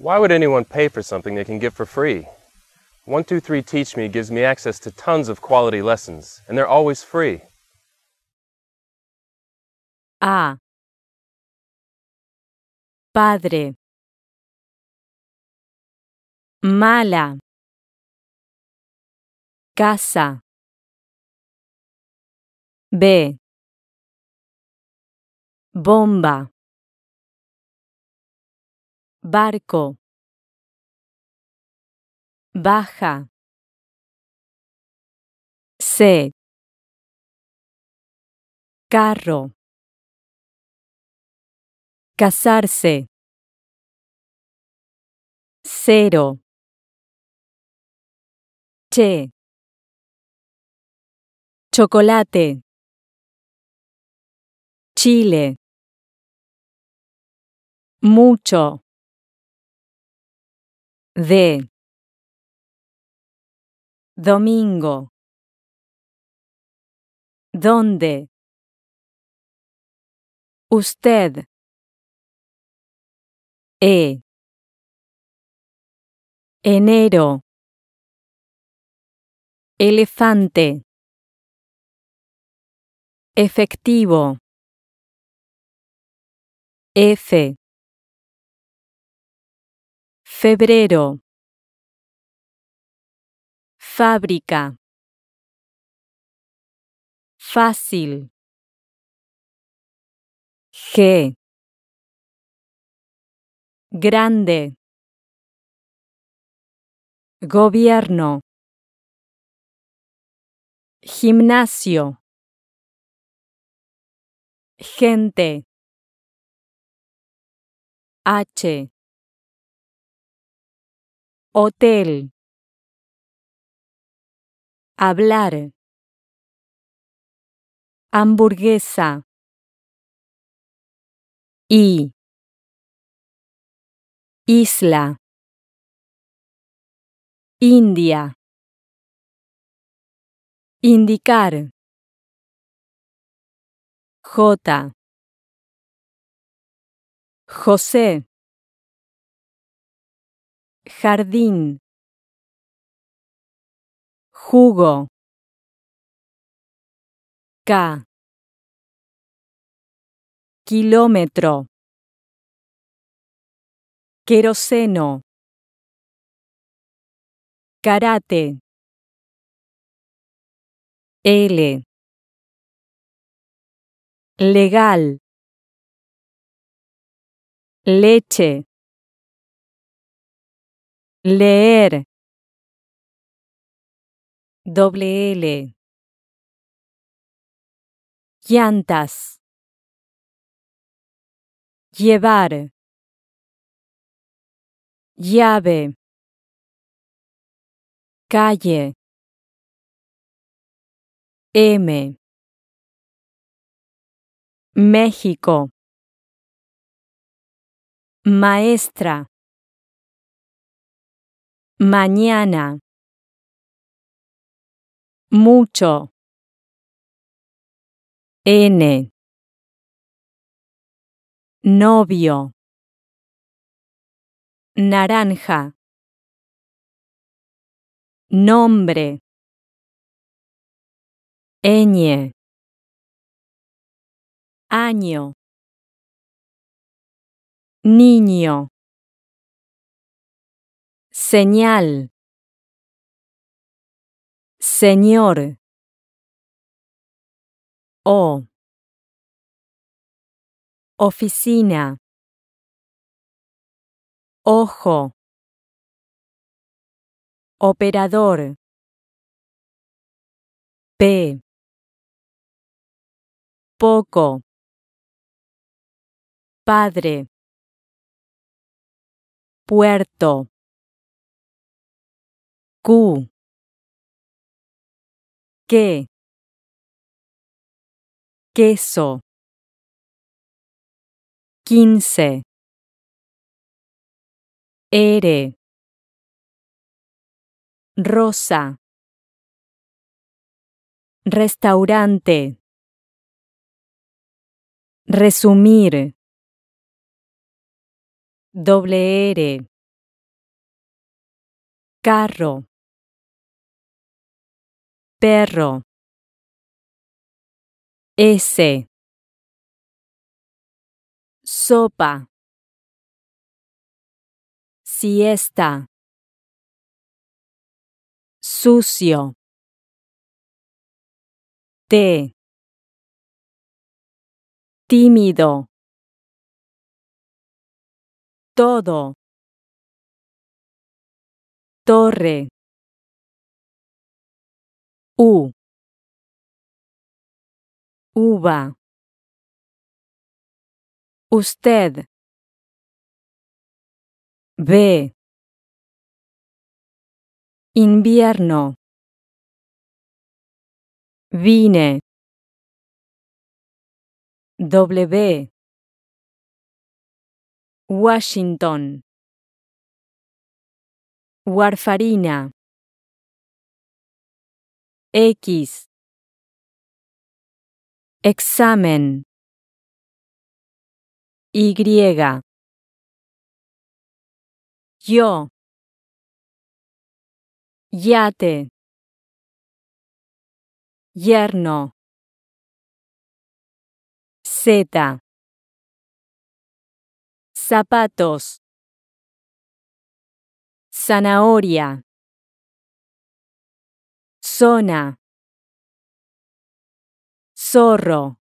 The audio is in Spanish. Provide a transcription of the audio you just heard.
Why would anyone pay for something they can get for free? 123 Teach Me gives me access to tons of quality lessons, and they're always free. A. Padre. Mala. Casa. B. Bomba. barco baja C. carro casarse cero che chocolate Chile mucho D. domingo ¿Dónde? Usted. E. Enero. Elefante. Efectivo. F. Febrero. Fábrica. Fácil. G. Grande. Gobierno. Gimnasio. Gente. H. Hotel. Hablar. Hamburguesa. Y. Isla. India. Indicar. J. José jardín, jugo, K, kilómetro, queroseno, karate, L, legal, leche leer, W. llantas, llevar, llave, calle, M, México, maestra, mañana mucho n novio naranja nombre ñ año niño Señal. Señor. O. Oficina. Ojo. Operador. P. Poco. Padre. Puerto. Q. Que. Queso. Quince. R. Rosa. Restaurante. Resumir. Doble R. Carro perro S sopa siesta sucio T. tímido todo torre U. Uva. Usted. B. Invierno. Vine. W. Washington. Warfarina. X examen Y yo yate yerno Z zapatos zanahoria Zona. Zorro.